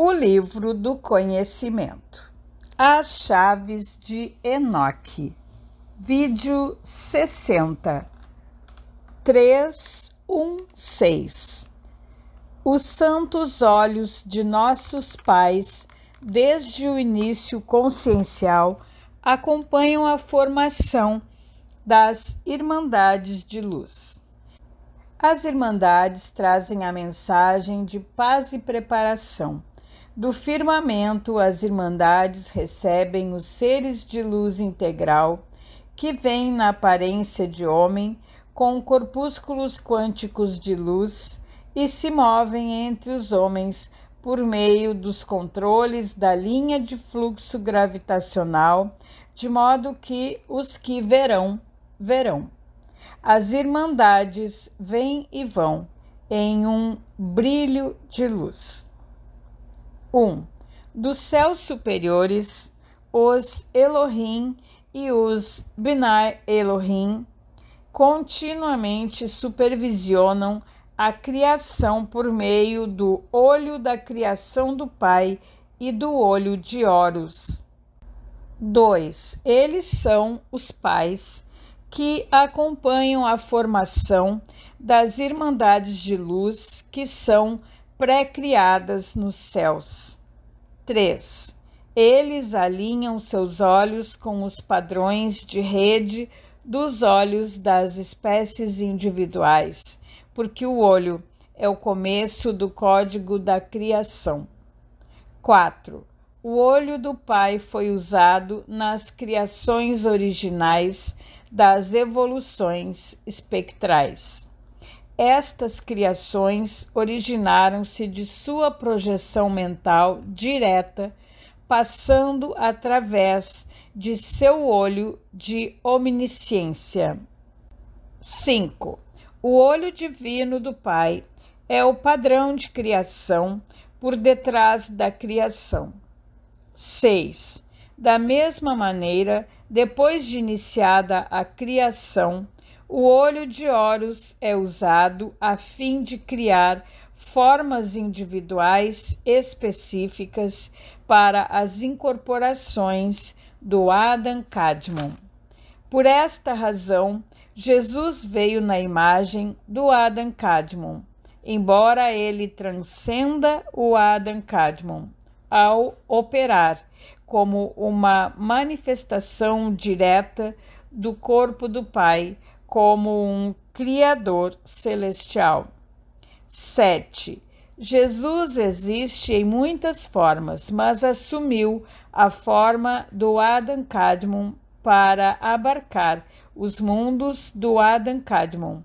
O livro do conhecimento. As chaves de Enoque. Vídeo 60. 316. Os santos olhos de nossos pais, desde o início consciencial, acompanham a formação das Irmandades de Luz. As Irmandades trazem a mensagem de paz e preparação do firmamento, as Irmandades recebem os seres de luz integral que vêm na aparência de homem com corpúsculos quânticos de luz e se movem entre os homens por meio dos controles da linha de fluxo gravitacional, de modo que os que verão, verão. As Irmandades vêm e vão em um brilho de luz. 1. Dos céus superiores, os Elohim e os Binai Elohim continuamente supervisionam a criação por meio do olho da criação do Pai e do olho de Horus. 2. Eles são os pais que acompanham a formação das Irmandades de Luz, que são pré-criadas nos céus. 3. Eles alinham seus olhos com os padrões de rede dos olhos das espécies individuais, porque o olho é o começo do código da criação. 4. O olho do Pai foi usado nas criações originais das evoluções espectrais. Estas criações originaram-se de sua projeção mental direta, passando através de seu olho de omnisciência. 5. O olho divino do Pai é o padrão de criação por detrás da criação. 6. Da mesma maneira, depois de iniciada a criação, o olho de Horus é usado a fim de criar formas individuais específicas para as incorporações do Adam Cadmon. Por esta razão, Jesus veio na imagem do Adam Cadmon, embora ele transcenda o Adam Cadmon ao operar como uma manifestação direta do corpo do Pai como um Criador celestial. 7. Jesus existe em muitas formas, mas assumiu a forma do Adam Cadmon para abarcar os mundos do Adam Cadmon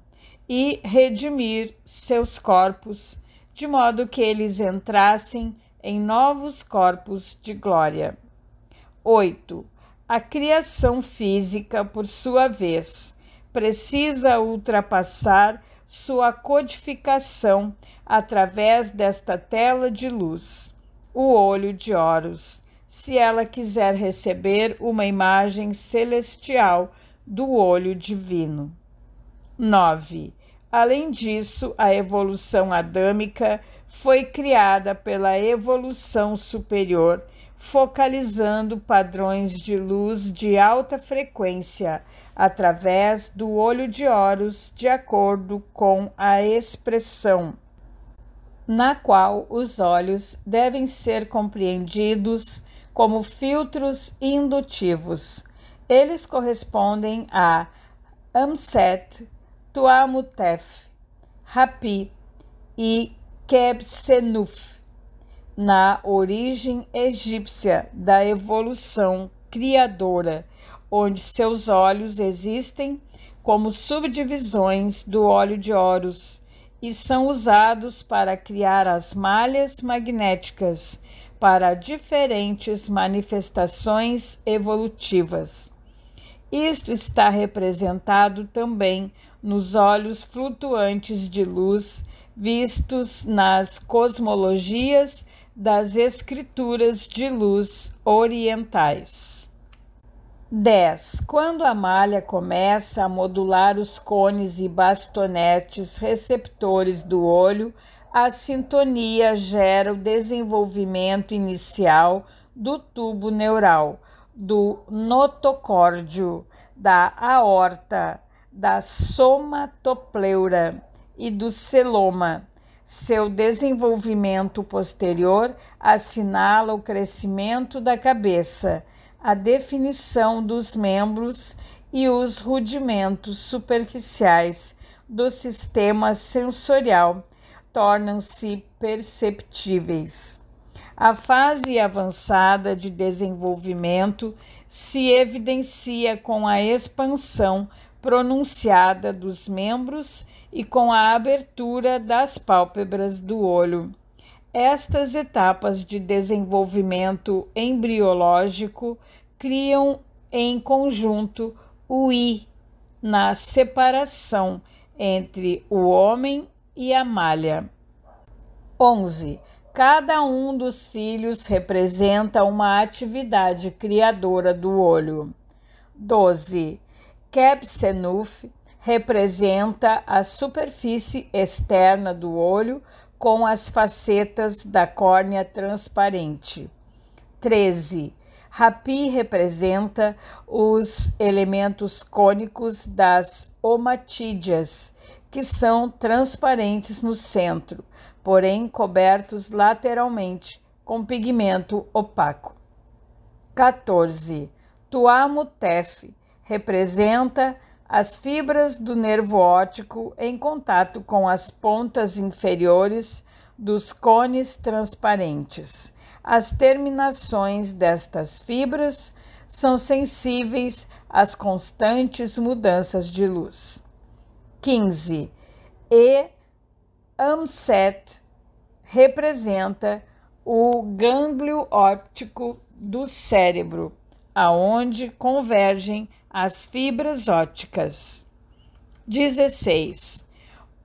e redimir seus corpos, de modo que eles entrassem em novos corpos de glória. 8. A criação física, por sua vez, precisa ultrapassar sua codificação através desta tela de luz, o olho de Horus, se ela quiser receber uma imagem celestial do olho divino. 9. Além disso, a evolução adâmica foi criada pela evolução superior focalizando padrões de luz de alta frequência através do olho de Horus, de acordo com a expressão, na qual os olhos devem ser compreendidos como filtros indutivos. Eles correspondem a Amset, Tuamutef, Rapi e Kebsenuf na origem egípcia da evolução criadora, onde seus olhos existem como subdivisões do óleo de Horus e são usados para criar as malhas magnéticas para diferentes manifestações evolutivas. Isto está representado também nos olhos flutuantes de luz vistos nas cosmologias das escrituras de luz orientais. 10. Quando a malha começa a modular os cones e bastonetes receptores do olho, a sintonia gera o desenvolvimento inicial do tubo neural, do notocórdio, da aorta, da somatopleura e do celoma seu desenvolvimento posterior assinala o crescimento da cabeça, a definição dos membros e os rudimentos superficiais do sistema sensorial tornam-se perceptíveis. A fase avançada de desenvolvimento se evidencia com a expansão pronunciada dos membros e com a abertura das pálpebras do olho. Estas etapas de desenvolvimento embriológico criam em conjunto o I na separação entre o homem e a malha. 11. Cada um dos filhos representa uma atividade criadora do olho. 12. Kebsenuf representa a superfície externa do olho com as facetas da córnea transparente. 13. Rapi representa os elementos cônicos das omatídeas, que são transparentes no centro, porém cobertos lateralmente com pigmento opaco. 14. Tuamutef representa as fibras do nervo óptico em contato com as pontas inferiores dos cones transparentes. As terminações destas fibras são sensíveis às constantes mudanças de luz. 15. E AMSET representa o gânglio óptico do cérebro, aonde convergem as fibras óticas. 16.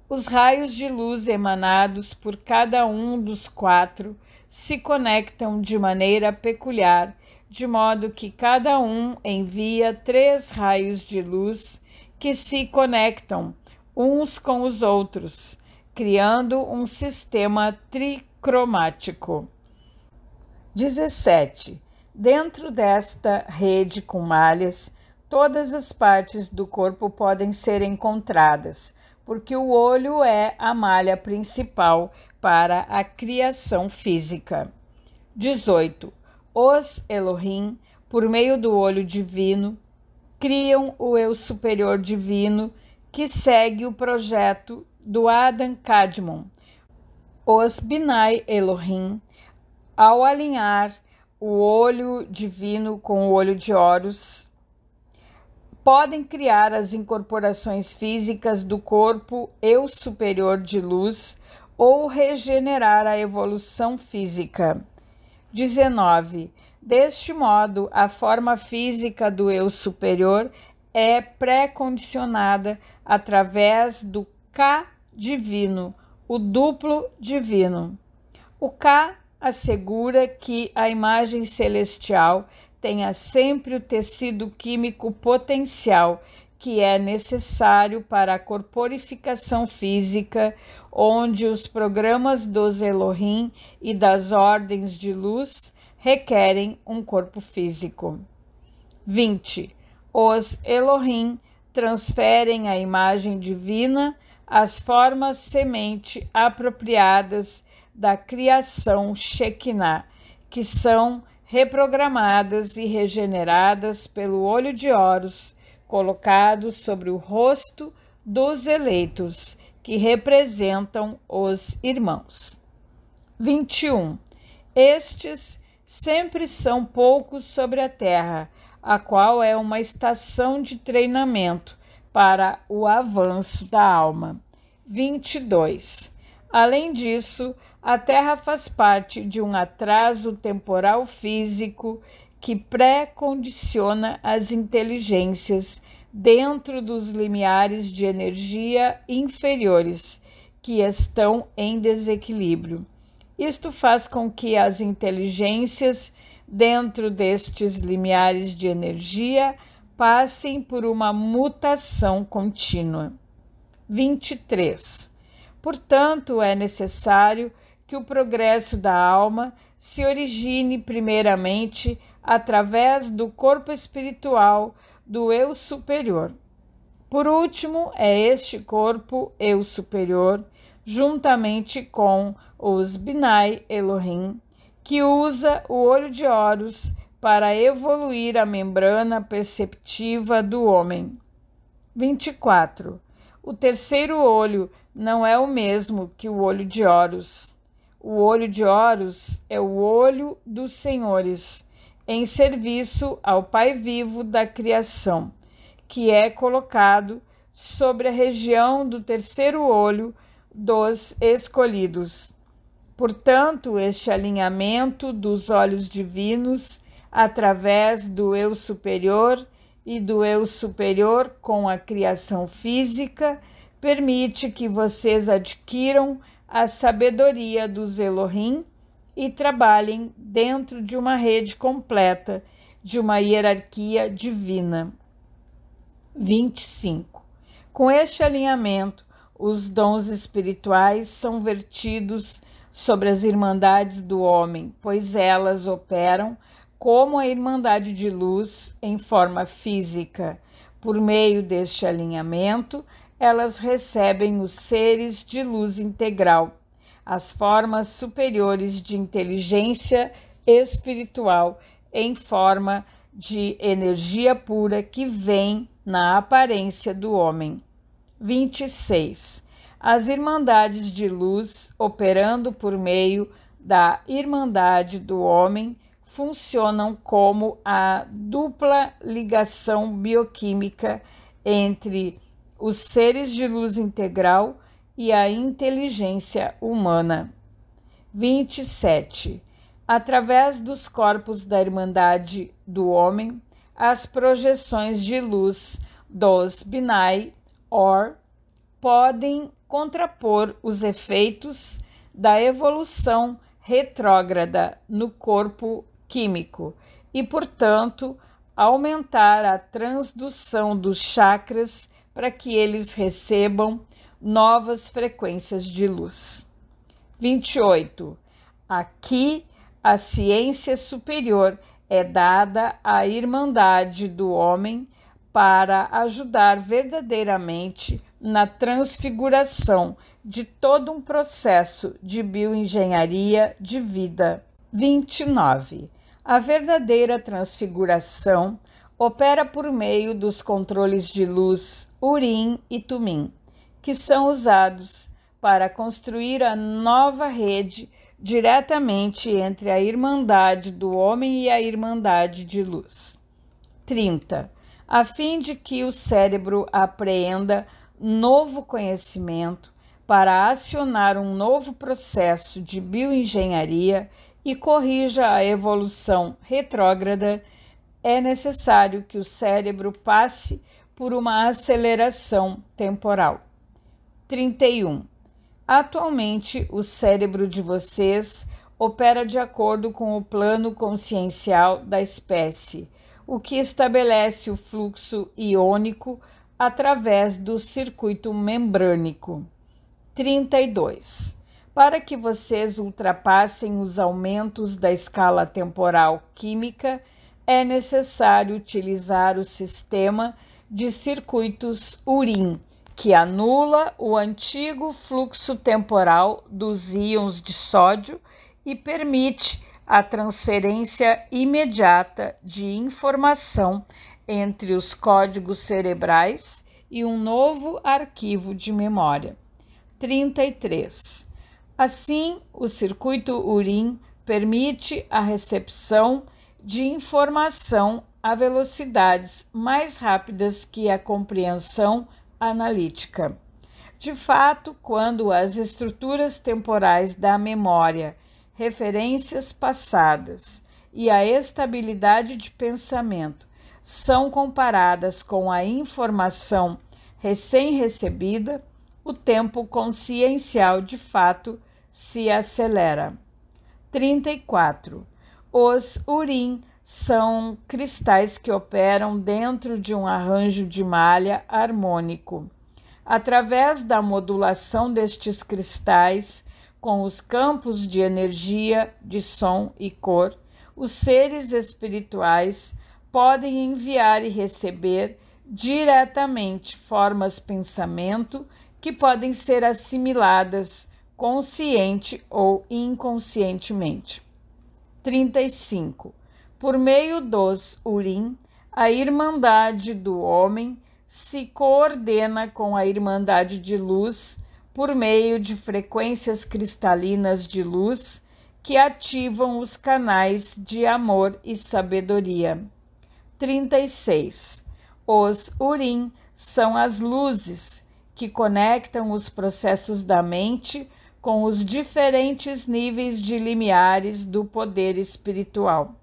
Os raios de luz emanados por cada um dos quatro se conectam de maneira peculiar, de modo que cada um envia três raios de luz que se conectam uns com os outros, criando um sistema tricromático. 17. Dentro desta rede com malhas, Todas as partes do corpo podem ser encontradas, porque o olho é a malha principal para a criação física. 18. Os Elohim, por meio do olho divino, criam o eu superior divino que segue o projeto do Adam Kadmon. Os Binai Elohim, ao alinhar o olho divino com o olho de Horus, podem criar as incorporações físicas do corpo eu superior de luz ou regenerar a evolução física. 19. Deste modo, a forma física do eu superior é pré-condicionada através do K divino, o duplo divino. O K assegura que a imagem celestial tenha sempre o tecido químico potencial que é necessário para a corporificação física, onde os programas dos Elohim e das ordens de luz requerem um corpo físico. 20. Os Elohim transferem a imagem divina às formas semente apropriadas da criação Shekinah, que são reprogramadas e regeneradas pelo olho de Horus, colocado sobre o rosto dos eleitos, que representam os irmãos. 21. Estes sempre são poucos sobre a terra, a qual é uma estação de treinamento para o avanço da alma. 22. Além disso, a Terra faz parte de um atraso temporal físico que pré-condiciona as inteligências dentro dos limiares de energia inferiores que estão em desequilíbrio. Isto faz com que as inteligências dentro destes limiares de energia passem por uma mutação contínua. 23. Portanto, é necessário que o progresso da alma se origine primeiramente através do corpo espiritual do eu superior. Por último, é este corpo eu superior, juntamente com os Binai Elohim, que usa o olho de Horus para evoluir a membrana perceptiva do homem. 24. O terceiro olho não é o mesmo que o olho de Horus. O olho de Horus é o olho dos senhores, em serviço ao Pai vivo da criação, que é colocado sobre a região do terceiro olho dos escolhidos. Portanto, este alinhamento dos olhos divinos através do eu superior e do eu superior com a criação física permite que vocês adquiram a sabedoria dos Elohim e trabalhem dentro de uma rede completa, de uma hierarquia divina. 25. Com este alinhamento, os dons espirituais são vertidos sobre as irmandades do homem, pois elas operam como a irmandade de luz em forma física. Por meio deste alinhamento, elas recebem os seres de luz integral, as formas superiores de inteligência espiritual em forma de energia pura que vem na aparência do homem. 26. As Irmandades de Luz, operando por meio da Irmandade do Homem, funcionam como a dupla ligação bioquímica entre os seres de luz integral e a inteligência humana. 27. Através dos corpos da Irmandade do Homem, as projeções de luz dos Binai Or podem contrapor os efeitos da evolução retrógrada no corpo químico e, portanto, aumentar a transdução dos chakras para que eles recebam novas frequências de luz. 28. Aqui a ciência superior é dada à irmandade do homem para ajudar verdadeiramente na transfiguração de todo um processo de bioengenharia de vida. 29. A verdadeira transfiguração opera por meio dos controles de luz Urim e Tumim, que são usados para construir a nova rede diretamente entre a Irmandade do Homem e a Irmandade de Luz. 30. A fim de que o cérebro apreenda novo conhecimento para acionar um novo processo de bioengenharia e corrija a evolução retrógrada é necessário que o cérebro passe por uma aceleração temporal. 31. Atualmente, o cérebro de vocês opera de acordo com o plano consciencial da espécie, o que estabelece o fluxo iônico através do circuito membrânico. 32. Para que vocês ultrapassem os aumentos da escala temporal química, é necessário utilizar o sistema de circuitos urim, que anula o antigo fluxo temporal dos íons de sódio e permite a transferência imediata de informação entre os códigos cerebrais e um novo arquivo de memória. 33. Assim, o circuito urim permite a recepção de informação a velocidades mais rápidas que a compreensão analítica. De fato, quando as estruturas temporais da memória, referências passadas e a estabilidade de pensamento são comparadas com a informação recém-recebida, o tempo consciencial de fato se acelera. 34. Os urim são cristais que operam dentro de um arranjo de malha harmônico. Através da modulação destes cristais, com os campos de energia, de som e cor, os seres espirituais podem enviar e receber diretamente formas pensamento que podem ser assimiladas consciente ou inconscientemente. 35. Por meio dos Urim, a Irmandade do Homem se coordena com a Irmandade de Luz por meio de frequências cristalinas de luz que ativam os canais de amor e sabedoria. 36. Os Urim são as luzes que conectam os processos da mente com os diferentes níveis de limiares do poder espiritual.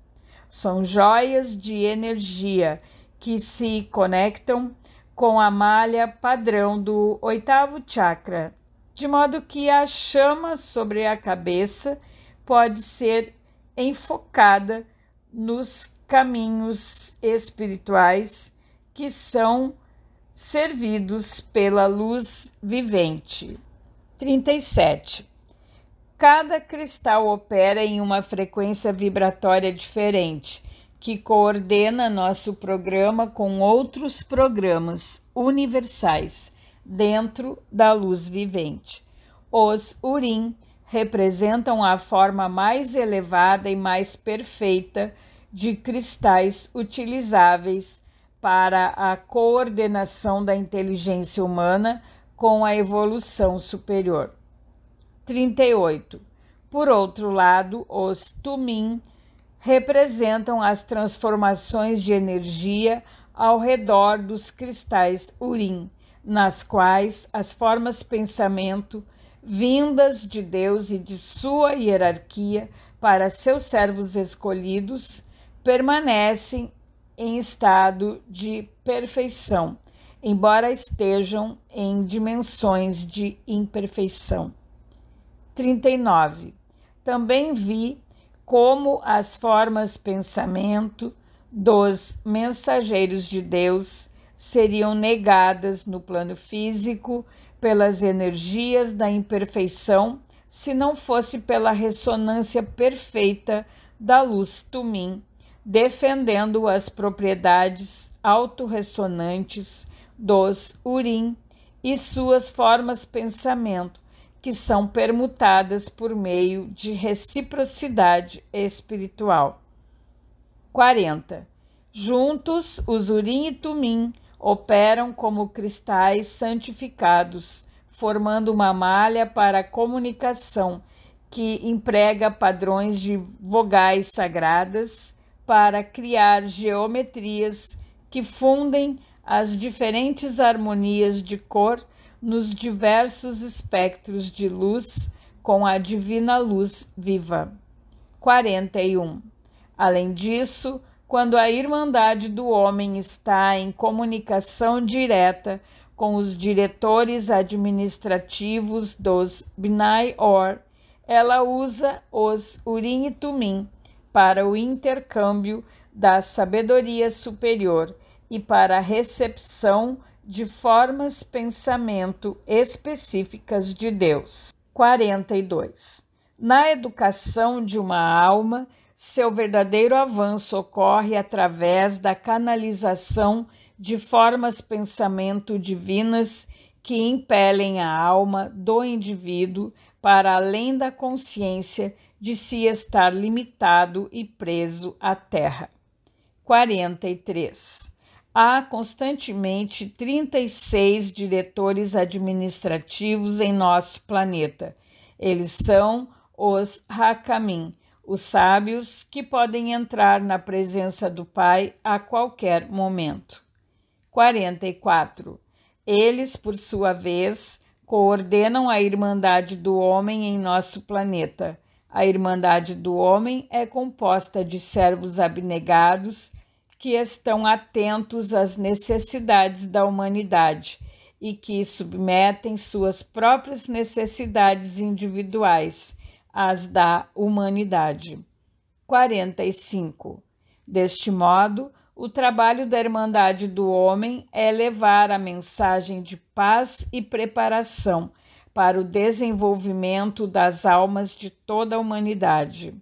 São joias de energia que se conectam com a malha padrão do oitavo chakra, de modo que a chama sobre a cabeça pode ser enfocada nos caminhos espirituais que são servidos pela luz vivente. 37. Cada cristal opera em uma frequência vibratória diferente, que coordena nosso programa com outros programas universais dentro da luz vivente. Os urim representam a forma mais elevada e mais perfeita de cristais utilizáveis para a coordenação da inteligência humana com a evolução superior. 38. Por outro lado, os Tumim representam as transformações de energia ao redor dos cristais Urim, nas quais as formas pensamento vindas de Deus e de sua hierarquia para seus servos escolhidos permanecem em estado de perfeição embora estejam em dimensões de imperfeição. 39. Também vi como as formas pensamento dos mensageiros de Deus seriam negadas no plano físico pelas energias da imperfeição, se não fosse pela ressonância perfeita da luz Tumim, defendendo as propriedades autorressonantes dos Urim e suas formas pensamento, que são permutadas por meio de reciprocidade espiritual. 40. Juntos, os Urim e Tumim operam como cristais santificados, formando uma malha para a comunicação que emprega padrões de vogais sagradas para criar geometrias que fundem as diferentes harmonias de cor nos diversos espectros de luz com a divina luz viva. 41. Além disso, quando a Irmandade do Homem está em comunicação direta com os diretores administrativos dos Bnai Or, ela usa os Urim e Tumim para o intercâmbio da sabedoria superior e para a recepção de formas pensamento específicas de Deus. 42. Na educação de uma alma, seu verdadeiro avanço ocorre através da canalização de formas pensamento divinas que impelem a alma do indivíduo para além da consciência de se estar limitado e preso à terra. 43 há constantemente 36 diretores administrativos em nosso planeta. Eles são os Hakamim, os sábios que podem entrar na presença do Pai a qualquer momento. 44. Eles, por sua vez, coordenam a Irmandade do Homem em nosso planeta. A Irmandade do Homem é composta de servos abnegados que estão atentos às necessidades da humanidade e que submetem suas próprias necessidades individuais às da humanidade. 45. Deste modo, o trabalho da Irmandade do Homem é levar a mensagem de paz e preparação para o desenvolvimento das almas de toda a humanidade.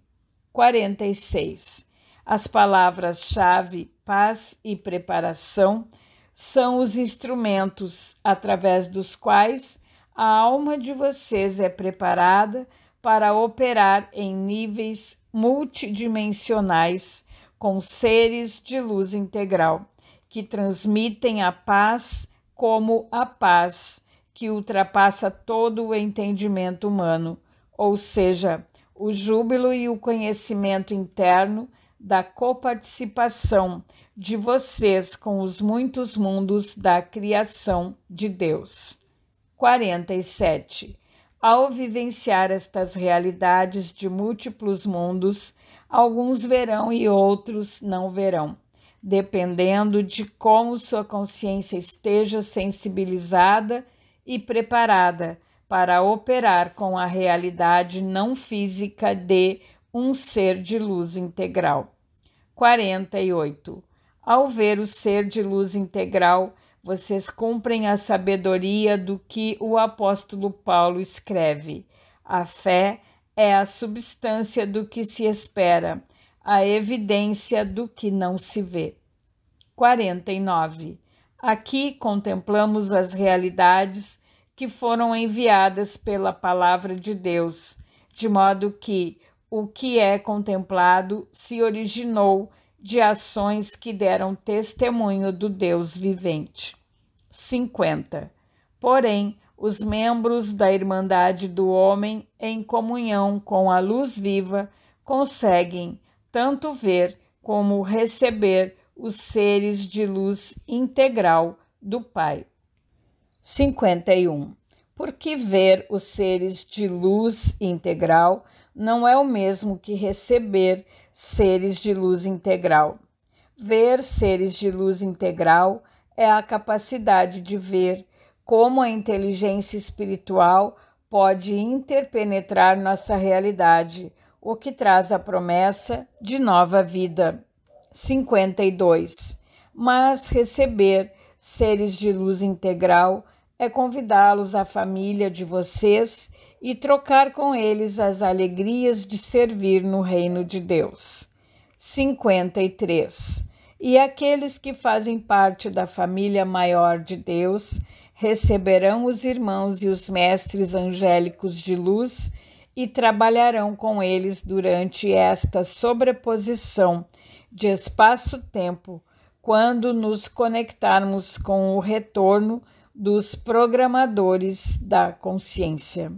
46. As palavras-chave paz e preparação são os instrumentos através dos quais a alma de vocês é preparada para operar em níveis multidimensionais com seres de luz integral que transmitem a paz como a paz que ultrapassa todo o entendimento humano, ou seja, o júbilo e o conhecimento interno da coparticipação de vocês com os muitos mundos da criação de Deus. 47. Ao vivenciar estas realidades de múltiplos mundos, alguns verão e outros não verão, dependendo de como sua consciência esteja sensibilizada e preparada para operar com a realidade não física de um ser de luz integral. 48. Ao ver o ser de luz integral, vocês cumprem a sabedoria do que o apóstolo Paulo escreve. A fé é a substância do que se espera, a evidência do que não se vê. 49. Aqui contemplamos as realidades que foram enviadas pela palavra de Deus, de modo que o que é contemplado se originou de ações que deram testemunho do Deus vivente. 50. Porém, os membros da Irmandade do Homem, em comunhão com a luz viva, conseguem tanto ver como receber os seres de luz integral do Pai. 51. que ver os seres de luz integral não é o mesmo que receber seres de luz integral. Ver seres de luz integral é a capacidade de ver como a inteligência espiritual pode interpenetrar nossa realidade, o que traz a promessa de nova vida. 52. Mas receber seres de luz integral é convidá-los à família de vocês e trocar com eles as alegrias de servir no reino de Deus. 53. E aqueles que fazem parte da família maior de Deus receberão os irmãos e os mestres angélicos de luz e trabalharão com eles durante esta sobreposição de espaço-tempo, quando nos conectarmos com o retorno dos programadores da consciência.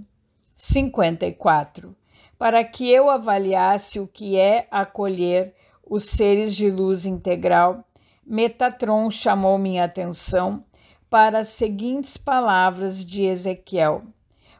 54, para que eu avaliasse o que é acolher os seres de luz integral, Metatron chamou minha atenção para as seguintes palavras de Ezequiel: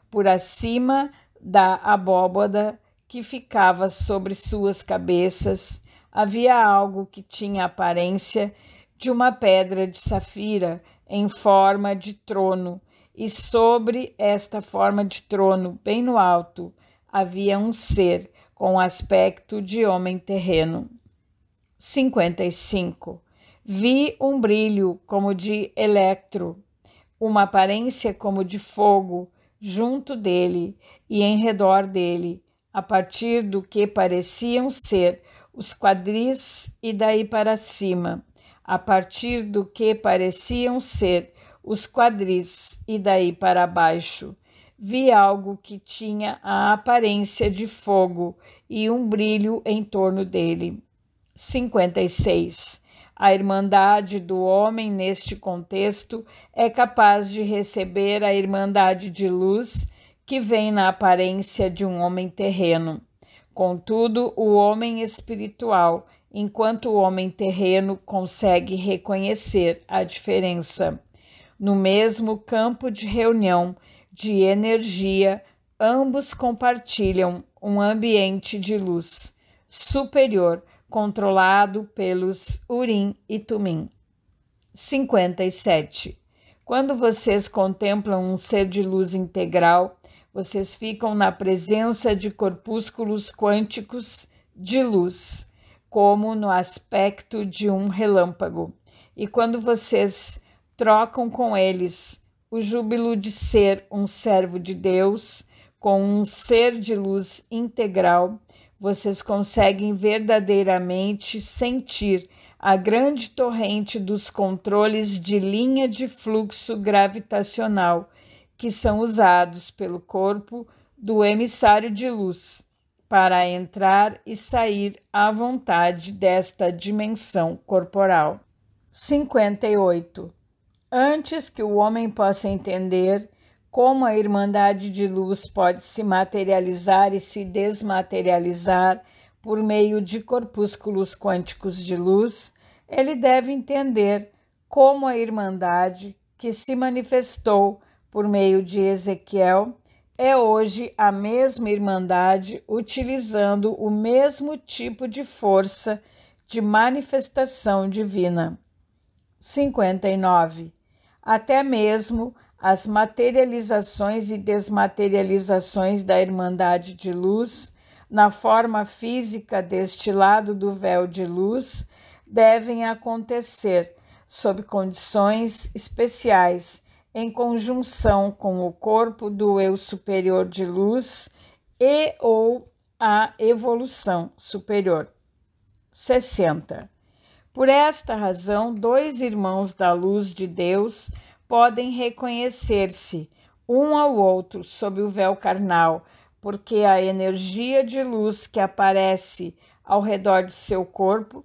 Por acima da abóbada que ficava sobre suas cabeças, havia algo que tinha a aparência de uma pedra de safira em forma de trono e sobre esta forma de trono, bem no alto, havia um ser com aspecto de homem terreno. 55. Vi um brilho como de eletro, uma aparência como de fogo, junto dele e em redor dele, a partir do que pareciam ser os quadris e daí para cima, a partir do que pareciam ser os quadris e daí para baixo. Vi algo que tinha a aparência de fogo e um brilho em torno dele. 56. A Irmandade do Homem, neste contexto, é capaz de receber a Irmandade de Luz, que vem na aparência de um homem terreno. Contudo, o homem espiritual, enquanto o homem terreno consegue reconhecer a diferença no mesmo campo de reunião de energia, ambos compartilham um ambiente de luz superior controlado pelos Urim e Tumim. 57. Quando vocês contemplam um ser de luz integral, vocês ficam na presença de corpúsculos quânticos de luz, como no aspecto de um relâmpago. E quando vocês trocam com eles o júbilo de ser um servo de Deus, com um ser de luz integral, vocês conseguem verdadeiramente sentir a grande torrente dos controles de linha de fluxo gravitacional que são usados pelo corpo do emissário de luz para entrar e sair à vontade desta dimensão corporal. 58. Antes que o homem possa entender como a Irmandade de Luz pode se materializar e se desmaterializar por meio de corpúsculos quânticos de luz, ele deve entender como a Irmandade que se manifestou por meio de Ezequiel é hoje a mesma Irmandade utilizando o mesmo tipo de força de manifestação divina. 59 até mesmo as materializações e desmaterializações da Irmandade de Luz, na forma física deste lado do véu de luz, devem acontecer sob condições especiais, em conjunção com o corpo do eu superior de luz e ou a evolução superior. 60. Por esta razão, dois irmãos da luz de Deus podem reconhecer-se um ao outro sob o véu carnal, porque a energia de luz que aparece ao redor de seu corpo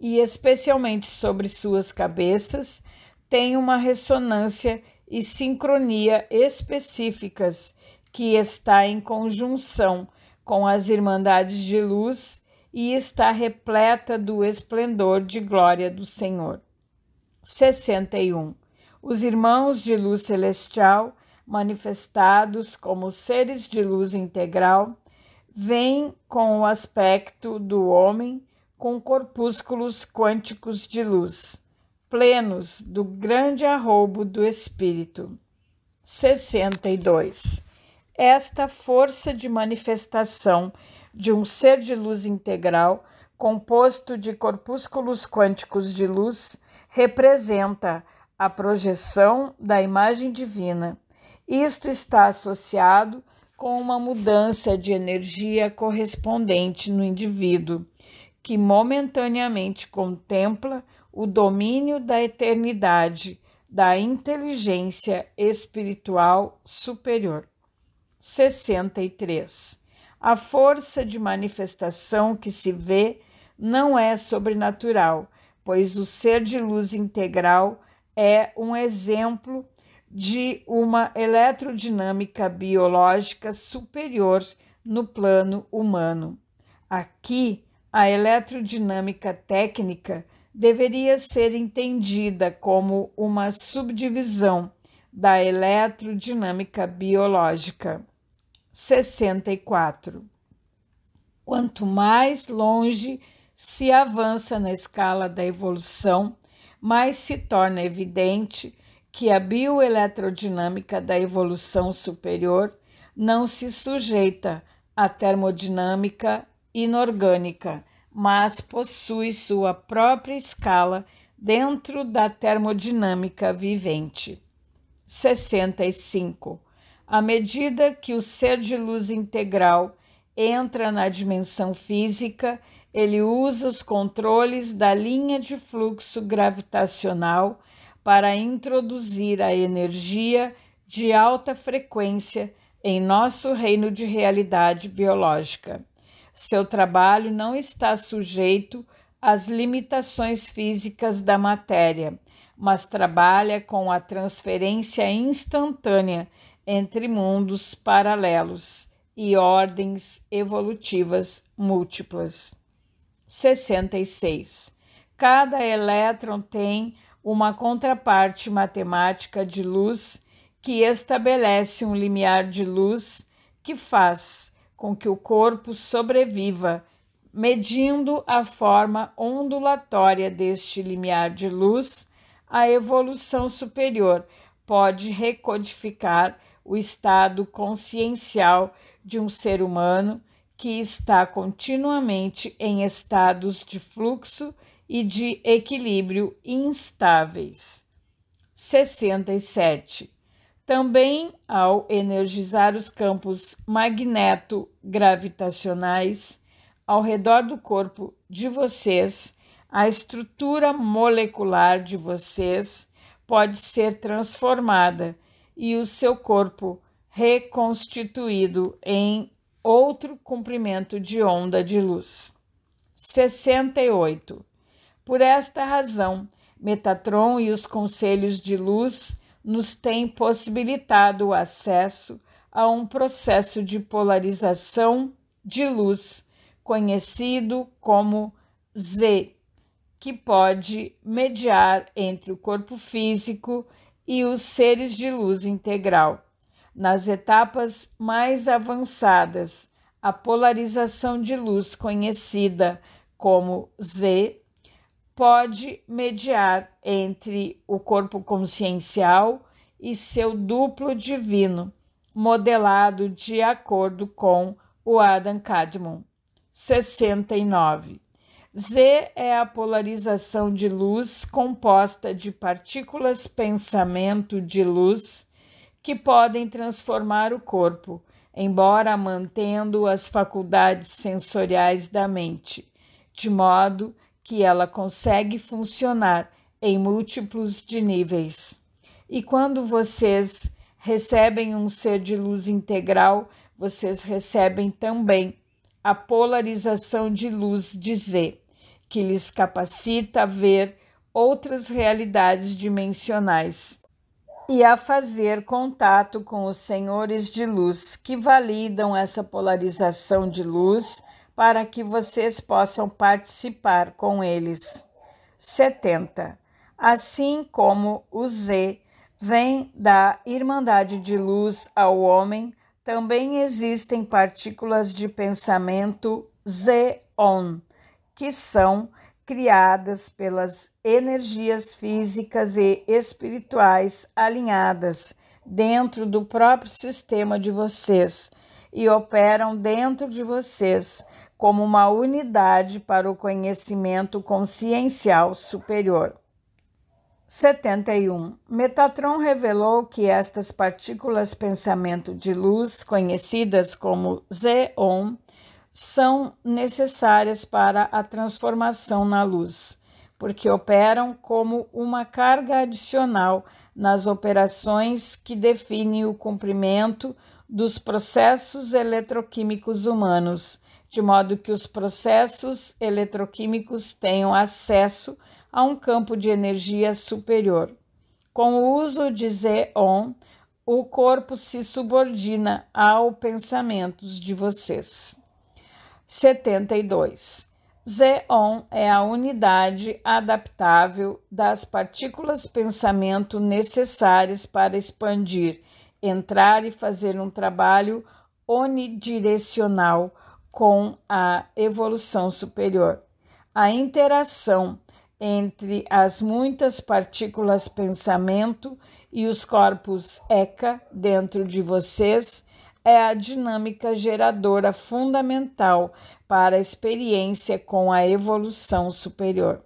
e especialmente sobre suas cabeças tem uma ressonância e sincronia específicas que está em conjunção com as irmandades de luz e está repleta do esplendor de glória do Senhor. 61. Os irmãos de luz celestial, manifestados como seres de luz integral, vêm com o aspecto do homem com corpúsculos quânticos de luz, plenos do grande arrobo do espírito. 62. Esta força de manifestação de um ser de luz integral, composto de corpúsculos quânticos de luz, representa a projeção da imagem divina. Isto está associado com uma mudança de energia correspondente no indivíduo, que momentaneamente contempla o domínio da eternidade, da inteligência espiritual superior. 63. A força de manifestação que se vê não é sobrenatural, pois o ser de luz integral é um exemplo de uma eletrodinâmica biológica superior no plano humano. Aqui, a eletrodinâmica técnica deveria ser entendida como uma subdivisão da eletrodinâmica biológica. 64. Quanto mais longe se avança na escala da evolução, mais se torna evidente que a bioeletrodinâmica da evolução superior não se sujeita à termodinâmica inorgânica, mas possui sua própria escala dentro da termodinâmica vivente. 65. À medida que o ser de luz integral entra na dimensão física, ele usa os controles da linha de fluxo gravitacional para introduzir a energia de alta frequência em nosso reino de realidade biológica. Seu trabalho não está sujeito às limitações físicas da matéria, mas trabalha com a transferência instantânea entre mundos paralelos e ordens evolutivas múltiplas. 66. Cada elétron tem uma contraparte matemática de luz que estabelece um limiar de luz que faz com que o corpo sobreviva, medindo a forma ondulatória deste limiar de luz, a evolução superior pode recodificar o estado consciencial de um ser humano que está continuamente em estados de fluxo e de equilíbrio instáveis. 67. Também ao energizar os campos magneto-gravitacionais ao redor do corpo de vocês, a estrutura molecular de vocês pode ser transformada e o seu corpo reconstituído em outro comprimento de onda de luz. 68. Por esta razão, Metatron e os conselhos de luz nos têm possibilitado o acesso a um processo de polarização de luz, conhecido como Z, que pode mediar entre o corpo físico e os seres de luz integral. Nas etapas mais avançadas, a polarização de luz conhecida como Z pode mediar entre o corpo consciencial e seu duplo divino, modelado de acordo com o Adam Kadmon. 69 Z é a polarização de luz composta de partículas pensamento de luz que podem transformar o corpo, embora mantendo as faculdades sensoriais da mente, de modo que ela consegue funcionar em múltiplos de níveis. E quando vocês recebem um ser de luz integral, vocês recebem também a polarização de luz de Z, que lhes capacita a ver outras realidades dimensionais e a fazer contato com os senhores de luz que validam essa polarização de luz para que vocês possam participar com eles. 70. Assim como o Z vem da Irmandade de Luz ao homem, também existem partículas de pensamento zéon, que são criadas pelas energias físicas e espirituais alinhadas dentro do próprio sistema de vocês e operam dentro de vocês como uma unidade para o conhecimento consciencial superior. 71. Metatron revelou que estas partículas pensamento de luz, conhecidas como Xeon, são necessárias para a transformação na luz, porque operam como uma carga adicional nas operações que definem o cumprimento dos processos eletroquímicos humanos, de modo que os processos eletroquímicos tenham acesso a a um campo de energia superior. Com o uso de Zéon, o corpo se subordina aos pensamentos de vocês. 72. Zéon é a unidade adaptável das partículas pensamento necessárias para expandir, entrar e fazer um trabalho onidirecional com a evolução superior. A interação entre as muitas partículas pensamento e os corpos ECA dentro de vocês é a dinâmica geradora fundamental para a experiência com a evolução superior.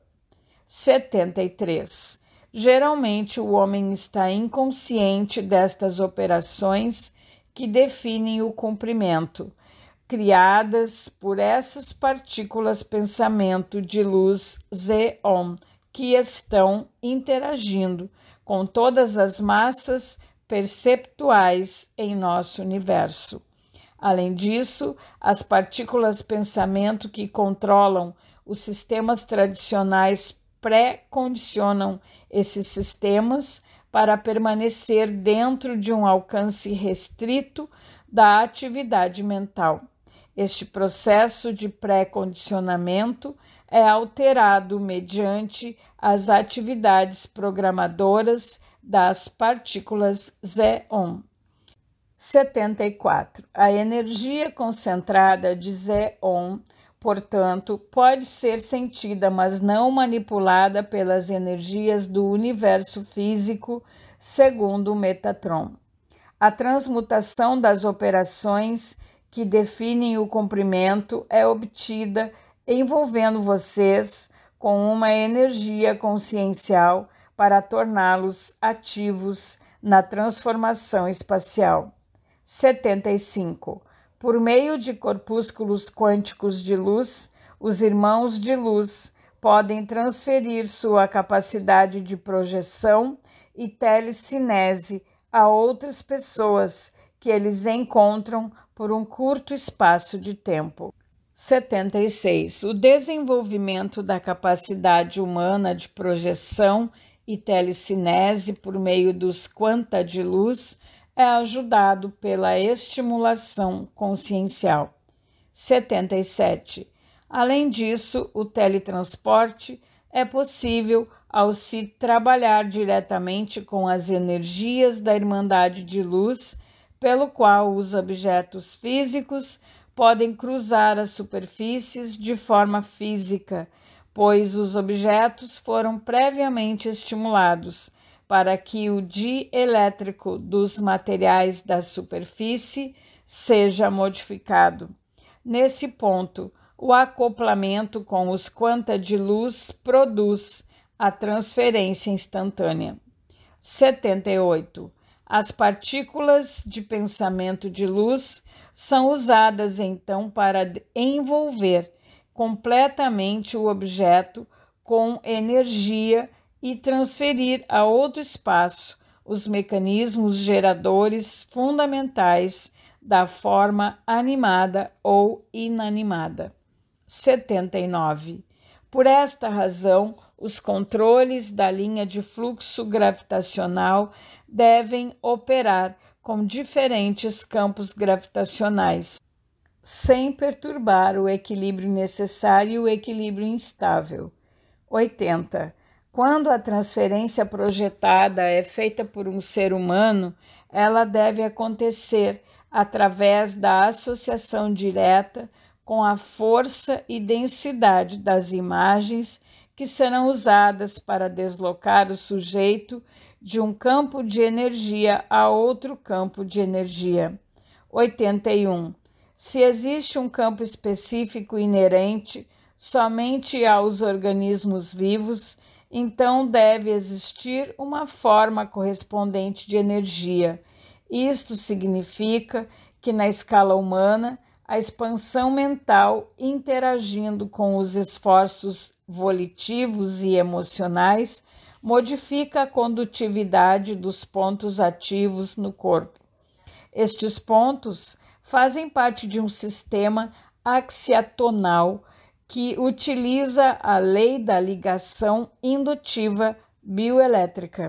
73. Geralmente o homem está inconsciente destas operações que definem o cumprimento criadas por essas partículas pensamento de luz Zeon, que estão interagindo com todas as massas perceptuais em nosso universo. Além disso, as partículas pensamento que controlam os sistemas tradicionais pré-condicionam esses sistemas para permanecer dentro de um alcance restrito da atividade mental. Este processo de pré-condicionamento é alterado mediante as atividades programadoras das partículas Xeon. 74. A energia concentrada de Xeon, portanto, pode ser sentida, mas não manipulada pelas energias do universo físico, segundo Metatron. A transmutação das operações que definem o comprimento é obtida envolvendo vocês com uma energia consciencial para torná-los ativos na transformação espacial. 75. Por meio de corpúsculos quânticos de luz, os irmãos de luz podem transferir sua capacidade de projeção e telecinese a outras pessoas que eles encontram por um curto espaço de tempo. 76. O desenvolvimento da capacidade humana de projeção e telecinese por meio dos quanta de luz é ajudado pela estimulação consciencial. 77. Além disso, o teletransporte é possível ao se trabalhar diretamente com as energias da Irmandade de Luz pelo qual os objetos físicos podem cruzar as superfícies de forma física, pois os objetos foram previamente estimulados para que o dielétrico dos materiais da superfície seja modificado. Nesse ponto, o acoplamento com os quanta de luz produz a transferência instantânea. 78. As partículas de pensamento de luz são usadas então para envolver completamente o objeto com energia e transferir a outro espaço os mecanismos geradores fundamentais da forma animada ou inanimada. 79. Por esta razão, os controles da linha de fluxo gravitacional devem operar com diferentes campos gravitacionais, sem perturbar o equilíbrio necessário e o equilíbrio instável. 80. Quando a transferência projetada é feita por um ser humano, ela deve acontecer através da associação direta com a força e densidade das imagens que serão usadas para deslocar o sujeito de um campo de energia a outro campo de energia. 81. Se existe um campo específico inerente somente aos organismos vivos, então deve existir uma forma correspondente de energia. Isto significa que na escala humana, a expansão mental interagindo com os esforços volitivos e emocionais modifica a condutividade dos pontos ativos no corpo. Estes pontos fazem parte de um sistema axiatonal que utiliza a lei da ligação indutiva bioelétrica.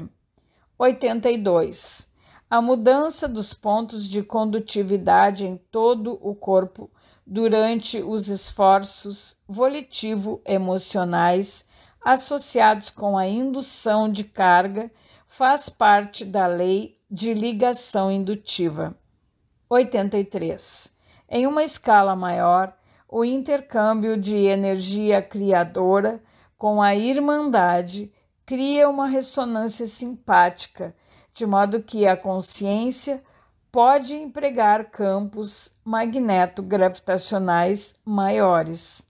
82. A mudança dos pontos de condutividade em todo o corpo durante os esforços volitivo-emocionais associados com a indução de carga, faz parte da lei de ligação indutiva. 83. Em uma escala maior, o intercâmbio de energia criadora com a irmandade cria uma ressonância simpática, de modo que a consciência pode empregar campos magnetogravitacionais maiores.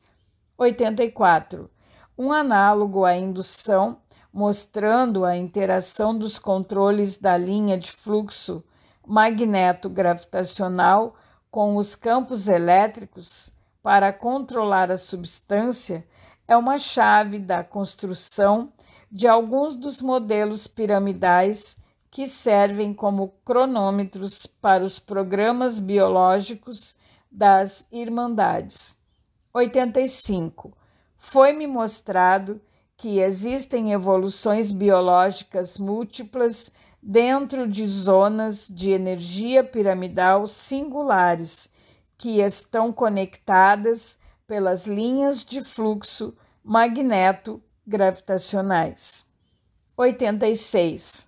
84 um análogo à indução, mostrando a interação dos controles da linha de fluxo magneto-gravitacional com os campos elétricos para controlar a substância, é uma chave da construção de alguns dos modelos piramidais que servem como cronômetros para os programas biológicos das Irmandades. 85 foi-me mostrado que existem evoluções biológicas múltiplas dentro de zonas de energia piramidal singulares que estão conectadas pelas linhas de fluxo magneto-gravitacionais. 86.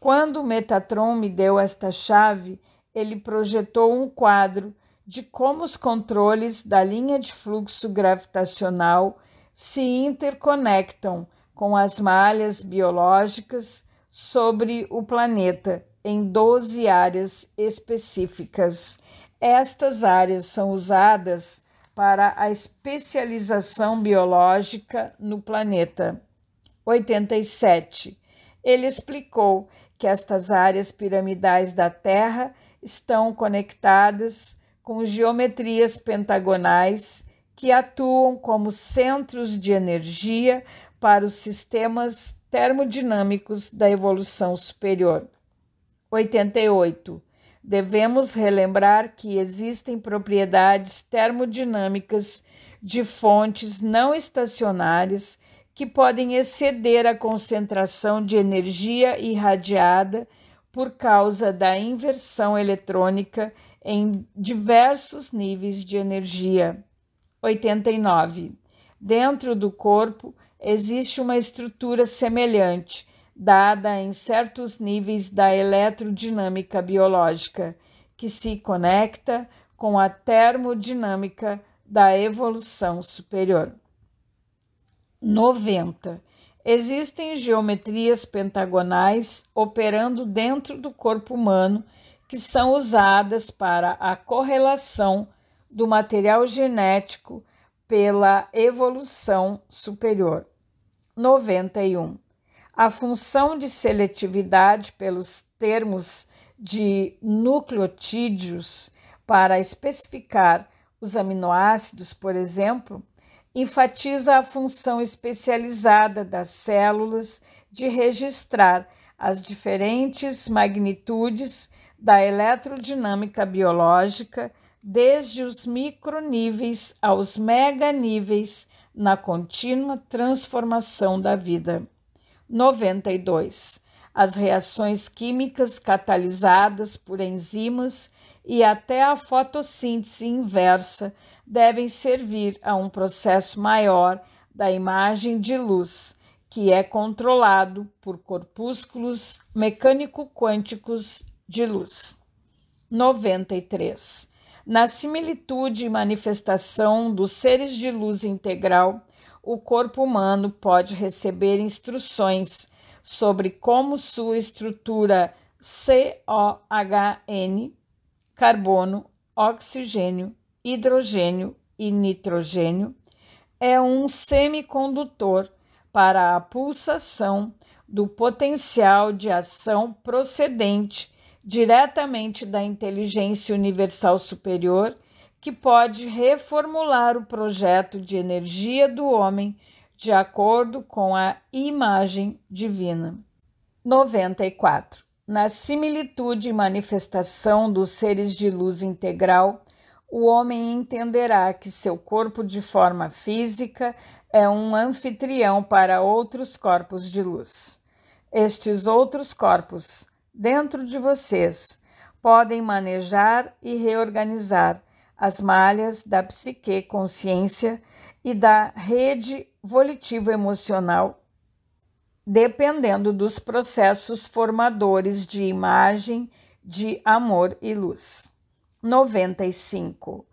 Quando Metatron me deu esta chave, ele projetou um quadro de como os controles da linha de fluxo gravitacional se interconectam com as malhas biológicas sobre o planeta em 12 áreas específicas. Estas áreas são usadas para a especialização biológica no planeta. 87. Ele explicou que estas áreas piramidais da Terra estão conectadas com geometrias pentagonais que atuam como centros de energia para os sistemas termodinâmicos da evolução superior. 88. Devemos relembrar que existem propriedades termodinâmicas de fontes não estacionárias que podem exceder a concentração de energia irradiada por causa da inversão eletrônica em diversos níveis de energia. 89. Dentro do corpo existe uma estrutura semelhante, dada em certos níveis da eletrodinâmica biológica, que se conecta com a termodinâmica da evolução superior. 90. Existem geometrias pentagonais operando dentro do corpo humano que são usadas para a correlação do material genético pela evolução superior. 91. A função de seletividade pelos termos de nucleotídeos para especificar os aminoácidos, por exemplo, enfatiza a função especializada das células de registrar as diferentes magnitudes da eletrodinâmica biológica desde os microníveis aos meganíveis na contínua transformação da vida. 92. As reações químicas catalisadas por enzimas e até a fotossíntese inversa devem servir a um processo maior da imagem de luz, que é controlado por corpúsculos mecânico-quânticos de luz. 93. Na similitude e manifestação dos seres de luz integral, o corpo humano pode receber instruções sobre como sua estrutura COHN, carbono, oxigênio, hidrogênio e nitrogênio, é um semicondutor para a pulsação do potencial de ação procedente diretamente da inteligência universal superior, que pode reformular o projeto de energia do homem de acordo com a imagem divina. 94. Na similitude e manifestação dos seres de luz integral, o homem entenderá que seu corpo de forma física é um anfitrião para outros corpos de luz. Estes outros corpos, dentro de vocês podem manejar e reorganizar as malhas da psique consciência e da rede volitiva emocional, dependendo dos processos formadores de imagem, de amor e luz. 95.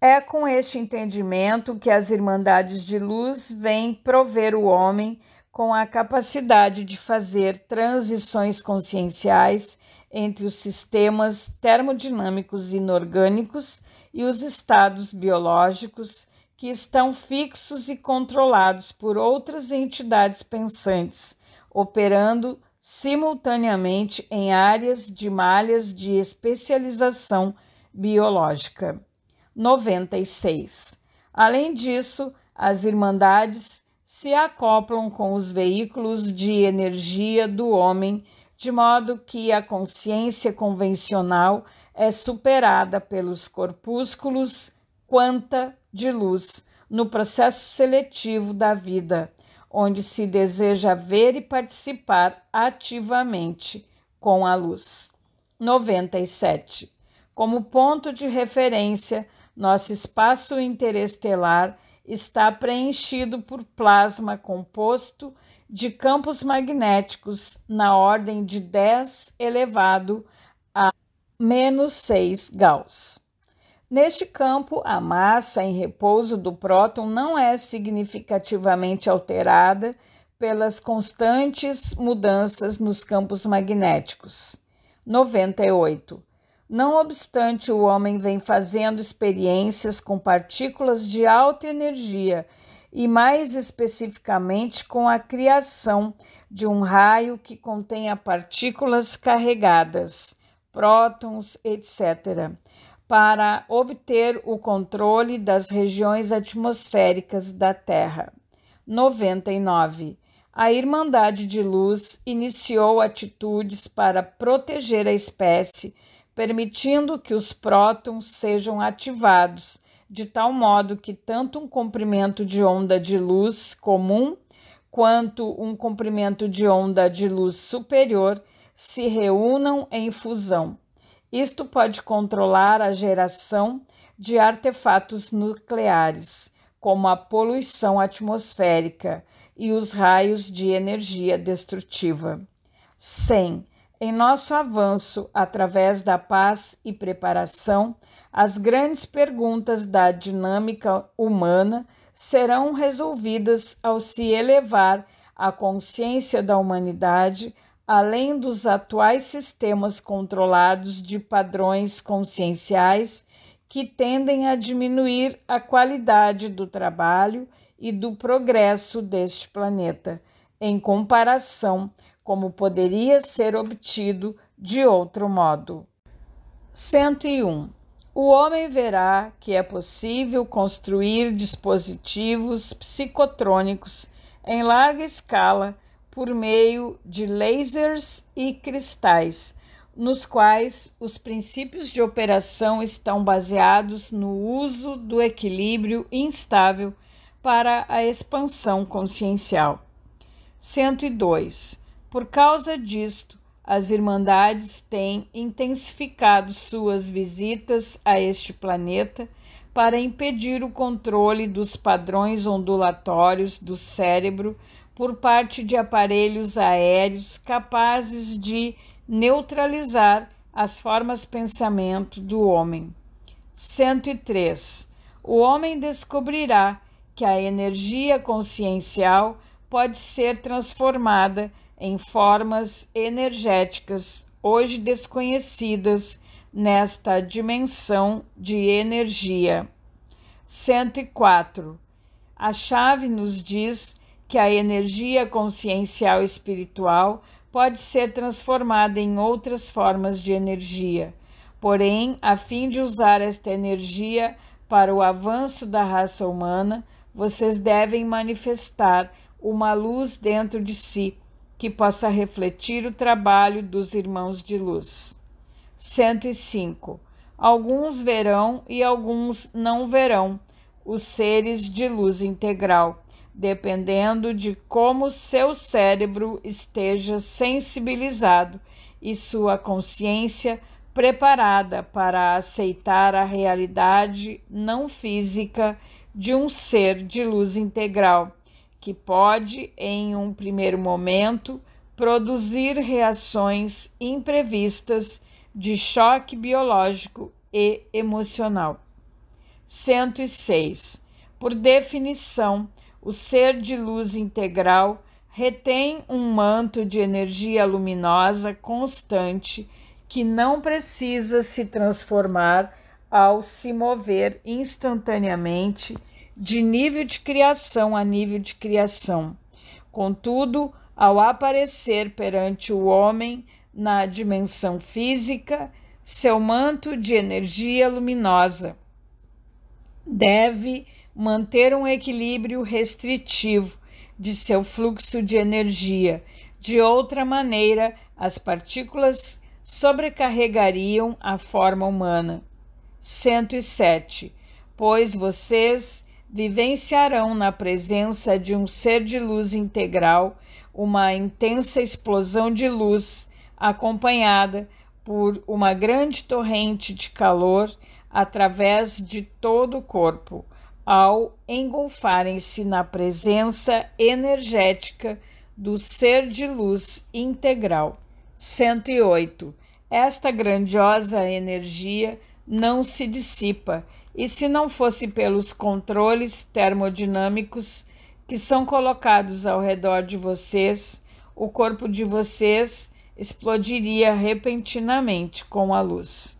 É com este entendimento que as Irmandades de Luz vêm prover o homem com a capacidade de fazer transições conscienciais entre os sistemas termodinâmicos inorgânicos e os estados biológicos que estão fixos e controlados por outras entidades pensantes, operando simultaneamente em áreas de malhas de especialização biológica. 96. Além disso, as irmandades se acoplam com os veículos de energia do homem, de modo que a consciência convencional é superada pelos corpúsculos quanta de luz no processo seletivo da vida, onde se deseja ver e participar ativamente com a luz. 97. Como ponto de referência, nosso espaço interestelar está preenchido por plasma composto de campos magnéticos na ordem de 10 elevado a menos 6 Gauss. Neste campo, a massa em repouso do próton não é significativamente alterada pelas constantes mudanças nos campos magnéticos. 98. Não obstante, o homem vem fazendo experiências com partículas de alta energia e, mais especificamente, com a criação de um raio que contenha partículas carregadas, prótons, etc., para obter o controle das regiões atmosféricas da Terra. 99. A Irmandade de Luz iniciou atitudes para proteger a espécie permitindo que os prótons sejam ativados, de tal modo que tanto um comprimento de onda de luz comum quanto um comprimento de onda de luz superior se reúnam em fusão. Isto pode controlar a geração de artefatos nucleares, como a poluição atmosférica e os raios de energia destrutiva. 100 em nosso avanço através da paz e preparação, as grandes perguntas da dinâmica humana serão resolvidas ao se elevar a consciência da humanidade além dos atuais sistemas controlados de padrões conscienciais que tendem a diminuir a qualidade do trabalho e do progresso deste planeta, em comparação como poderia ser obtido de outro modo. 101. O homem verá que é possível construir dispositivos psicotrônicos em larga escala por meio de lasers e cristais, nos quais os princípios de operação estão baseados no uso do equilíbrio instável para a expansão consciencial. 102. Por causa disto, as Irmandades têm intensificado suas visitas a este planeta para impedir o controle dos padrões ondulatórios do cérebro por parte de aparelhos aéreos capazes de neutralizar as formas pensamento do homem. 103. O homem descobrirá que a energia consciencial pode ser transformada em formas energéticas hoje desconhecidas nesta dimensão de energia. 104. A chave nos diz que a energia consciencial espiritual pode ser transformada em outras formas de energia. Porém, a fim de usar esta energia para o avanço da raça humana, vocês devem manifestar uma luz dentro de si que possa refletir o trabalho dos irmãos de luz. 105. Alguns verão e alguns não verão os seres de luz integral, dependendo de como seu cérebro esteja sensibilizado e sua consciência preparada para aceitar a realidade não física de um ser de luz integral que pode, em um primeiro momento, produzir reações imprevistas de choque biológico e emocional. 106. Por definição, o ser de luz integral retém um manto de energia luminosa constante que não precisa se transformar ao se mover instantaneamente de nível de criação a nível de criação. Contudo, ao aparecer perante o homem na dimensão física, seu manto de energia luminosa deve manter um equilíbrio restritivo de seu fluxo de energia. De outra maneira, as partículas sobrecarregariam a forma humana. 107. Pois vocês vivenciarão na presença de um ser de luz integral uma intensa explosão de luz, acompanhada por uma grande torrente de calor através de todo o corpo, ao engolfarem-se na presença energética do ser de luz integral. 108. Esta grandiosa energia não se dissipa e se não fosse pelos controles termodinâmicos que são colocados ao redor de vocês, o corpo de vocês explodiria repentinamente com a luz.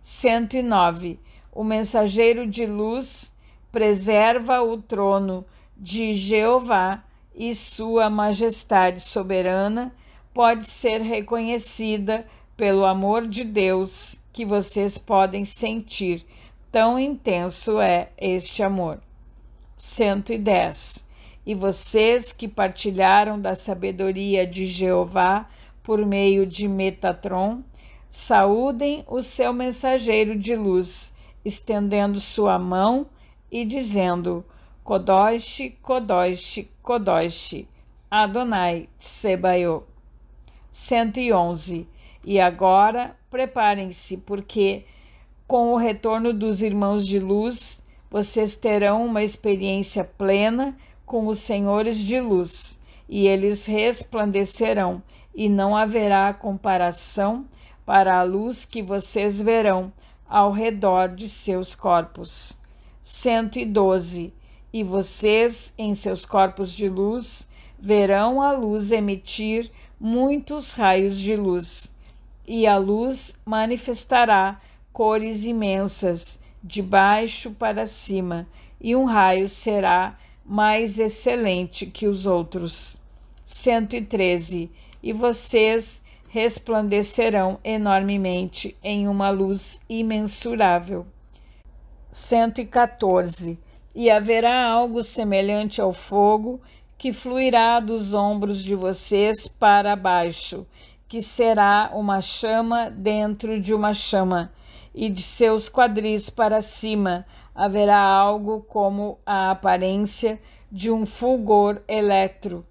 109. O mensageiro de luz preserva o trono de Jeová e sua majestade soberana pode ser reconhecida pelo amor de Deus que vocês podem sentir Tão intenso é este amor. 110. E vocês que partilharam da sabedoria de Jeová por meio de Metatron, saúdem o seu mensageiro de luz, estendendo sua mão e dizendo: Kodosh, Kodosh, Kodosh, Adonai Sebaiô. 111. E agora preparem-se, porque com o retorno dos irmãos de luz, vocês terão uma experiência plena com os senhores de luz, e eles resplandecerão, e não haverá comparação para a luz que vocês verão ao redor de seus corpos. 112. E vocês, em seus corpos de luz, verão a luz emitir muitos raios de luz, e a luz manifestará cores imensas, de baixo para cima, e um raio será mais excelente que os outros. 113. E vocês resplandecerão enormemente em uma luz imensurável. 114. E haverá algo semelhante ao fogo que fluirá dos ombros de vocês para baixo, que será uma chama dentro de uma chama, e de seus quadris para cima haverá algo como a aparência de um fulgor eletro,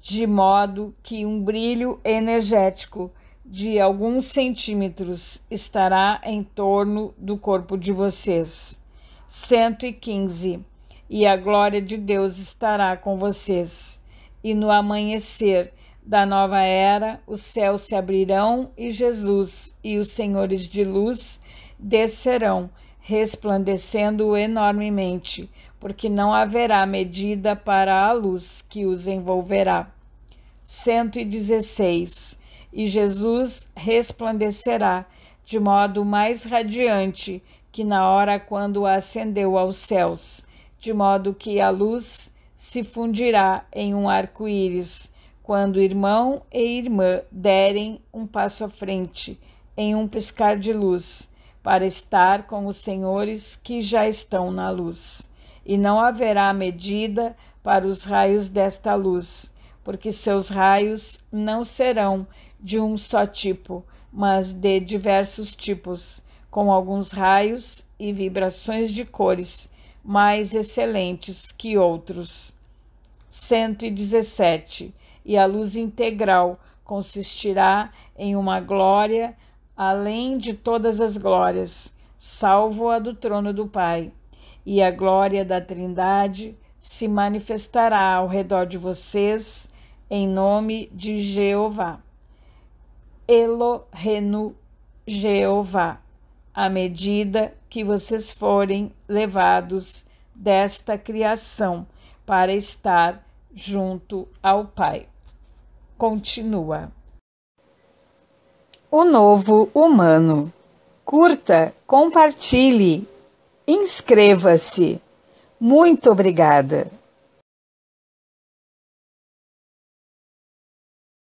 de modo que um brilho energético de alguns centímetros estará em torno do corpo de vocês. 115. E a glória de Deus estará com vocês. E no amanhecer da nova era, os céus se abrirão e Jesus e os senhores de luz descerão, resplandecendo enormemente, porque não haverá medida para a luz que os envolverá. 116. E Jesus resplandecerá de modo mais radiante que na hora quando ascendeu aos céus, de modo que a luz se fundirá em um arco-íris, quando irmão e irmã derem um passo à frente, em um piscar de luz para estar com os senhores que já estão na luz. E não haverá medida para os raios desta luz, porque seus raios não serão de um só tipo, mas de diversos tipos, com alguns raios e vibrações de cores mais excelentes que outros. 117. E a luz integral consistirá em uma glória além de todas as glórias, salvo a do trono do Pai. E a glória da Trindade se manifestará ao redor de vocês, em nome de Jeová. Elohenu Jeová, à medida que vocês forem levados desta criação para estar junto ao Pai. Continua. O Novo Humano. Curta, compartilhe, inscreva-se. Muito obrigada.